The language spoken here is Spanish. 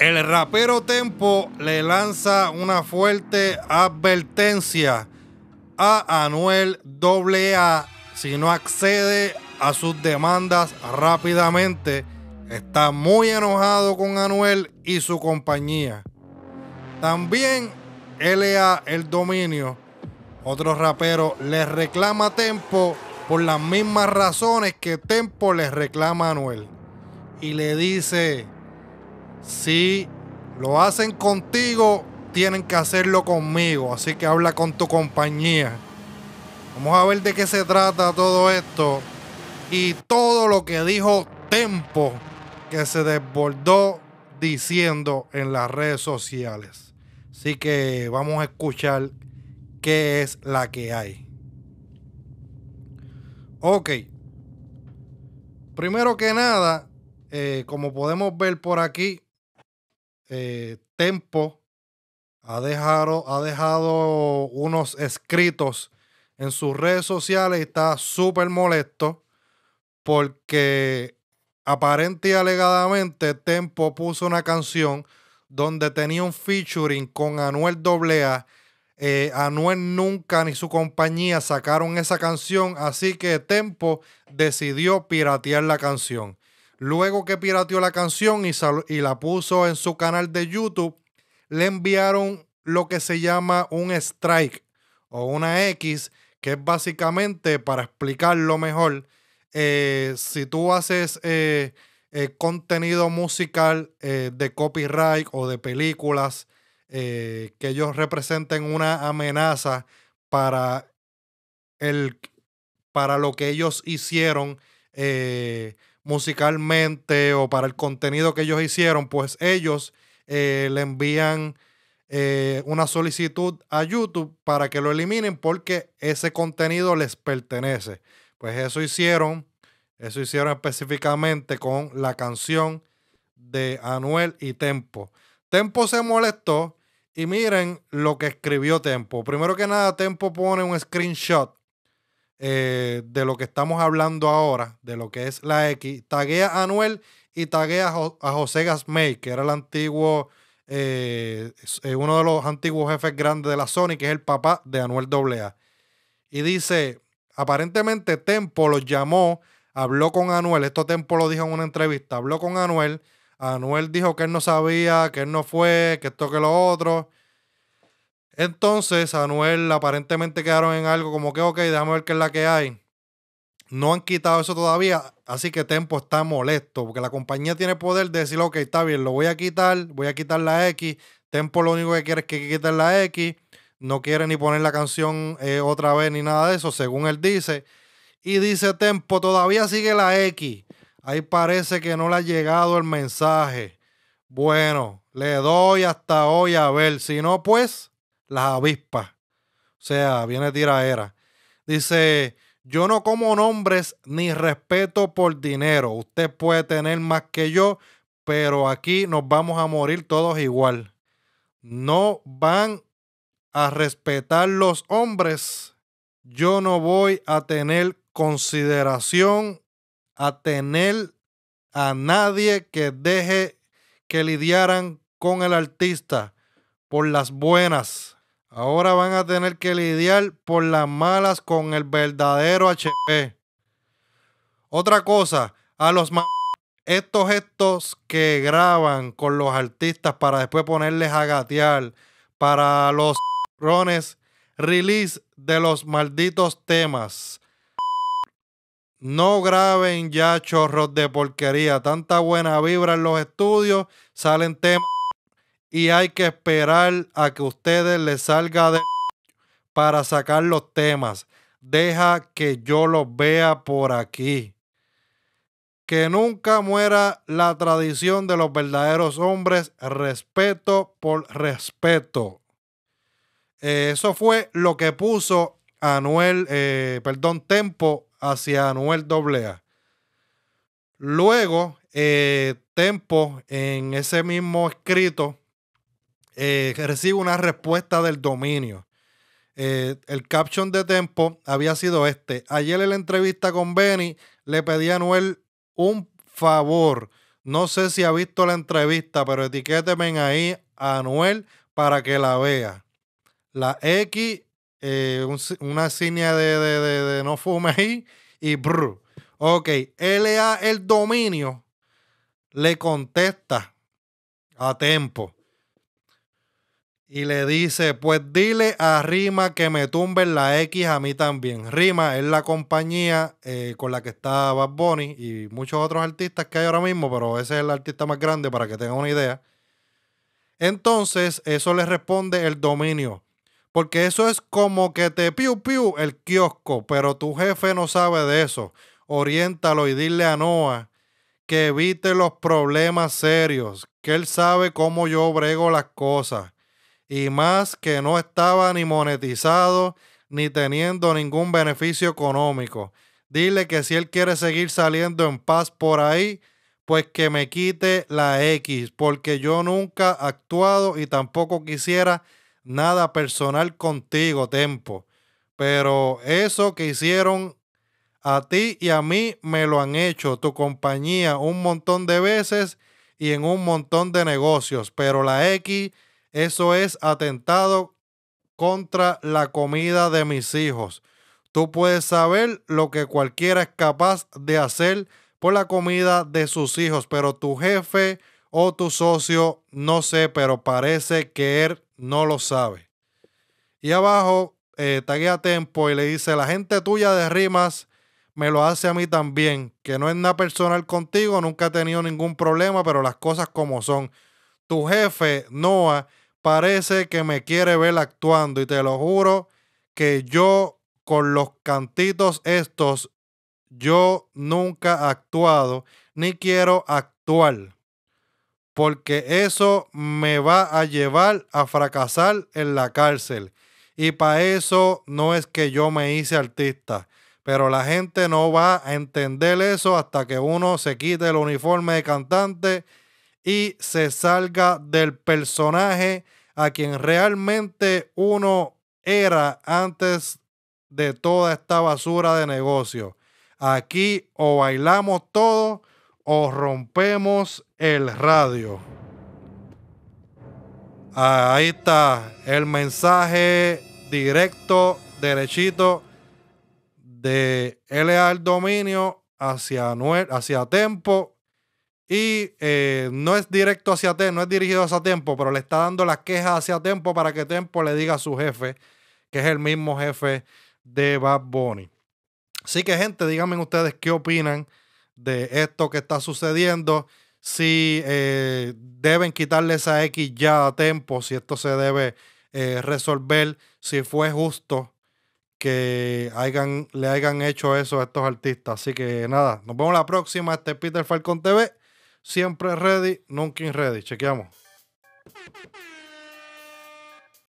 El rapero Tempo le lanza una fuerte advertencia a Anuel AA si no accede a sus demandas rápidamente. Está muy enojado con Anuel y su compañía. También LA El Dominio, otro rapero, le reclama a Tempo por las mismas razones que Tempo le reclama a Anuel. Y le dice, si lo hacen contigo, tienen que hacerlo conmigo. Así que habla con tu compañía. Vamos a ver de qué se trata todo esto. Y todo lo que dijo Tempo, que se desbordó diciendo en las redes sociales. Así que vamos a escuchar qué es la que hay. Ok. Primero que nada, eh, como podemos ver por aquí, eh, tempo ha dejado, ha dejado unos escritos en sus redes sociales y está súper molesto porque aparente y alegadamente Tempo puso una canción donde tenía un featuring con Anuel Doblea. Eh, Anuel nunca ni su compañía sacaron esa canción, así que Tempo decidió piratear la canción. Luego que pirateó la canción y, la puso en su canal de YouTube, le enviaron lo que se llama un strike o una X, que es básicamente, para explicarlo mejor, eh, si tú haces eh, eh, contenido musical de copyright o de películas que ellos representen una amenaza para, el, para lo que ellos hicieron musicalmente o para el contenido que ellos hicieron, pues ellos eh, le envían eh, una solicitud a YouTube para que lo eliminen porque ese contenido les pertenece. Pues eso hicieron, eso hicieron específicamente con la canción de Anuel y Tempo. Tempo se molestó y miren lo que escribió Tempo. Primero que nada, Tempo pone un screenshot eh, de lo que estamos hablando ahora, de lo que es la X, taguea a Anuel y taguea a, José Gasmey, que era el antiguo, eh, eh, uno de los antiguos jefes grandes de la Sony, que es el papá de Anuel AA. Y dice, aparentemente Tempo lo llamó, habló con Anuel, esto Tempo lo dijo en una entrevista, habló con Anuel, Anuel dijo que él no sabía, que él no fue, que esto, que lo otro. Entonces, Anuel aparentemente quedaron en algo como que, ok, déjame ver qué es la que hay. No han quitado eso todavía, así que Tempo está molesto, porque la compañía tiene poder de decir, ok, está bien, lo voy a quitar, voy a quitar la X. Tempo lo único que quiere es que quiten la X, no quiere ni poner la canción eh, otra vez ni nada de eso, según él dice. Y dice Tempo, todavía sigue la X. Ahí parece que no le ha llegado el mensaje. Bueno, le doy hasta hoy a ver. Si no, pues las avispas. O sea, viene Era. Dice, yo no como nombres ni respeto por dinero. Usted puede tener más que yo, pero aquí nos vamos a morir todos igual. No van a respetar los hombres. Yo no voy a tener consideración, a tener a nadie que deje que lidiaran con el artista por las buenas. Ahora van a tener que lidiar por las malas con el verdadero HP. Otra cosa, a los estos gestos que graban con los artistas para después ponerles a gatear para los rones release de los malditos temas. No graben ya chorros de porquería. Tanta buena vibra en los estudios. Salen temas y hay que esperar a que ustedes les salga de para sacar los temas. Deja que yo los vea por aquí. Que nunca muera la tradición de los verdaderos hombres, respeto por respeto. Eh, eso fue lo que puso Anuel, eh, perdón, Tempo hacia Anuel Doblea. Luego, eh, Tempo en ese mismo escrito Recibo eh, recibe una respuesta del dominio. Eh, el caption de Tempo había sido este. Ayer en la entrevista con Benny le pedí a Noel un favor. No sé si ha visto la entrevista, pero etiquéteme ahí a Noel para que la vea. La X, eh, una línea de, no fume ahí y brr. Ok, LA el dominio le contesta a Tempo. Y le dice, pues dile a Rima que me tumben la X a mí también. Rima es la compañía eh, con la que está Bad Bunny y muchos otros artistas que hay ahora mismo, pero ese es el artista más grande para que tengan una idea. Entonces, eso le responde el dominio. Porque eso es como que te piu piu el kiosco, pero tu jefe no sabe de eso. Oriéntalo y dile a Noah que evite los problemas serios, que él sabe cómo yo brego las cosas y más que no estaba ni monetizado ni teniendo ningún beneficio económico. Dile que si él quiere seguir saliendo en paz por ahí, pues que me quite la X, porque yo nunca he actuado y tampoco quisiera nada personal contigo, Tempo. Pero eso que hicieron a ti y a mí me lo han hecho tu compañía un montón de veces y en un montón de negocios, pero la X eso es atentado contra la comida de mis hijos. Tú puedes saber lo que cualquiera es capaz de hacer por la comida de sus hijos, pero tu jefe o tu socio, no sé, pero parece que él no lo sabe. Y abajo eh, a Tempo y le dice, la gente tuya de rimas me lo hace a mí también, que no es nada personal contigo, nunca he tenido ningún problema, pero las cosas como son. Tu jefe, Noah, parece que me quiere ver actuando y te lo juro que yo con los cantitos estos, yo nunca he actuado ni quiero actuar, porque eso me va a llevar a fracasar en la cárcel. Y para eso no es que yo me hice artista, pero la gente no va a entender eso hasta que uno se quite el uniforme de cantante y se salga del personaje a quien realmente uno era antes de toda esta basura de negocio. Aquí o bailamos todo o rompemos el radio. Ahí está el mensaje directo, derechito de LA al dominio hacia, hacia Tempo y eh, no es directo hacia Tempo, no es dirigido hacia Tempo, pero le está dando las quejas hacia Tempo para que Tempo le diga a su jefe, que es el mismo jefe de Bad Bunny. Así que, gente, díganme ustedes qué opinan de esto que está sucediendo. Si eh, deben quitarle esa X ya a Tempo, si esto se debe eh, resolver, si fue justo que le hayan hecho eso a estos artistas. Así que nada, nos vemos la próxima. Este es Peter Falcon TV. Siempre ready, nunca ready. Chequeamos.